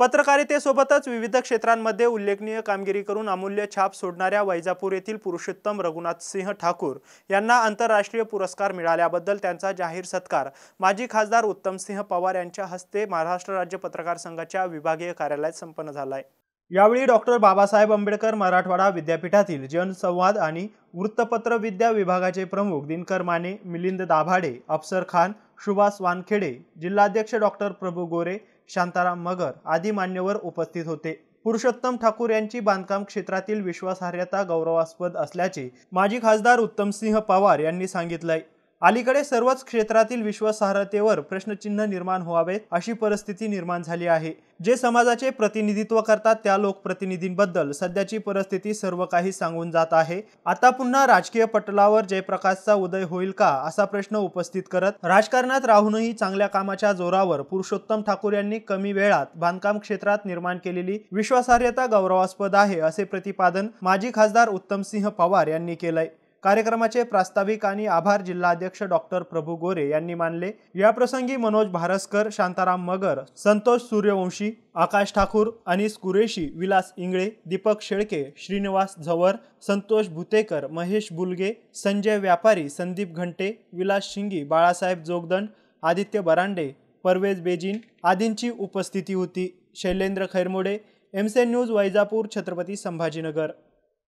पत्रकारितेसोबतच विविध क्षेत्रांमध्ये उल्लेखनीय कामगिरी करून अमूल्य छाप सोडणाऱ्या वैजापूर येथील पुरुषोत्तम रघुनाथ सिंह ठाकूर यांना आंतरराष्ट्रीय पुरस्कार मिळाल्याबद्दल त्यांचा जाहीर सत्कार माजी खासदार उत्तमसिंह पवार यांच्या हस्ते महाराष्ट्र राज्य पत्रकार संघाच्या विभागीय कार्यालयात संपन्न झालाय यावेळी डॉक्टर बाबासाहेब आंबेडकर मराठवाडा विद्यापीठातील जनसंवाद आणि वृत्तपत्र विद्या विभागाचे प्रमुख दिनकर माने मिलिंद दाभाडे अफसर खान सुभाष वानखेडे जिल्हाध्यक्ष डॉक्टर प्रभू गोरे शांताराम मगर आदी मान्यवर उपस्थित होते पुरुषोत्तम ठाकूर यांची बांधकाम क्षेत्रातील विश्वासार्हता गौरवास्पद असल्याचे माजी खासदार उत्तमसिंह पवार यांनी सांगितलंय अलीकडे सर्वच क्षेत्रातील विश्वासार्हतेवर प्रश्नचिन्ह निर्माण व्हावे अशी परिस्थिती निर्माण झाली आहे जे समाजाचे प्रतिनिधित्व करतात त्या लोकप्रतिनिधींबद्दल सध्याची परिस्थिती सर्व काही सांगून जात आहे आता पुन्हा राजकीय पटलावर जयप्रकाशचा उदय होईल का असा प्रश्न उपस्थित करत राजकारणात राहूनही चांगल्या कामाच्या जोरावर पुरुषोत्तम ठाकूर यांनी कमी वेळात बांधकाम क्षेत्रात निर्माण केलेली विश्वासार्हता गौरवास्पद आहे असे प्रतिपादन माजी खासदार उत्तमसिंह पवार यांनी केलंय कार्यक्रमाचे प्रास्ताविक आणि आभार जिल्हाध्यक्ष डॉक्टर प्रभू गोरे यांनी मानले याप्रसंगी मनोज भारसकर शांताराम मगर संतोष सूर्यवंशी आकाश ठाकूर अनिस कुरेशी विलास इंगळे दीपक शेळके श्रीनिवास झवर संतोष भुतेकर महेश बुलगे संजय व्यापारी संदीप घंटे विलास शिंगी बाळासाहेब जोगदंड आदित्य बरांडे परवेज बेजिन आदींची उपस्थिती होती शैलेंद्र खैरमोडे एमसेन न्यूज वैजापूर छत्रपती संभाजीनगर